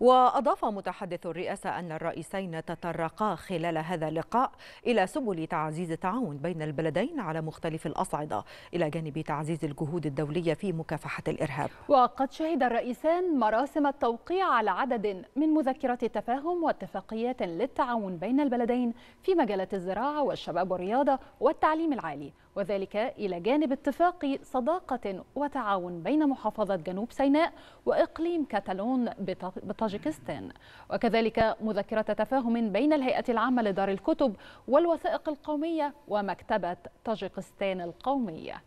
وأضاف متحدث الرئاسة أن الرئيسين تطرقا خلال هذا اللقاء إلى سبل تعزيز التعاون بين البلدين على مختلف الأصعدة إلى جانب تعزيز الجهود الدولية في مكافحة الإرهاب وقد شهد الرئيسان مراسم التوقيع على عدد من مذكرة التفاهم واتفاقيات للتعاون بين البلدين في مجالات الزراعة والشباب والرياضة والتعليم العالي وذلك إلى جانب اتفاق صداقة وتعاون بين محافظة جنوب سيناء وإقليم كتالون بطاجكستان وكذلك مذكرة تفاهم بين الهيئة العامة لدار الكتب والوثائق القومية ومكتبة طاجكستان القومية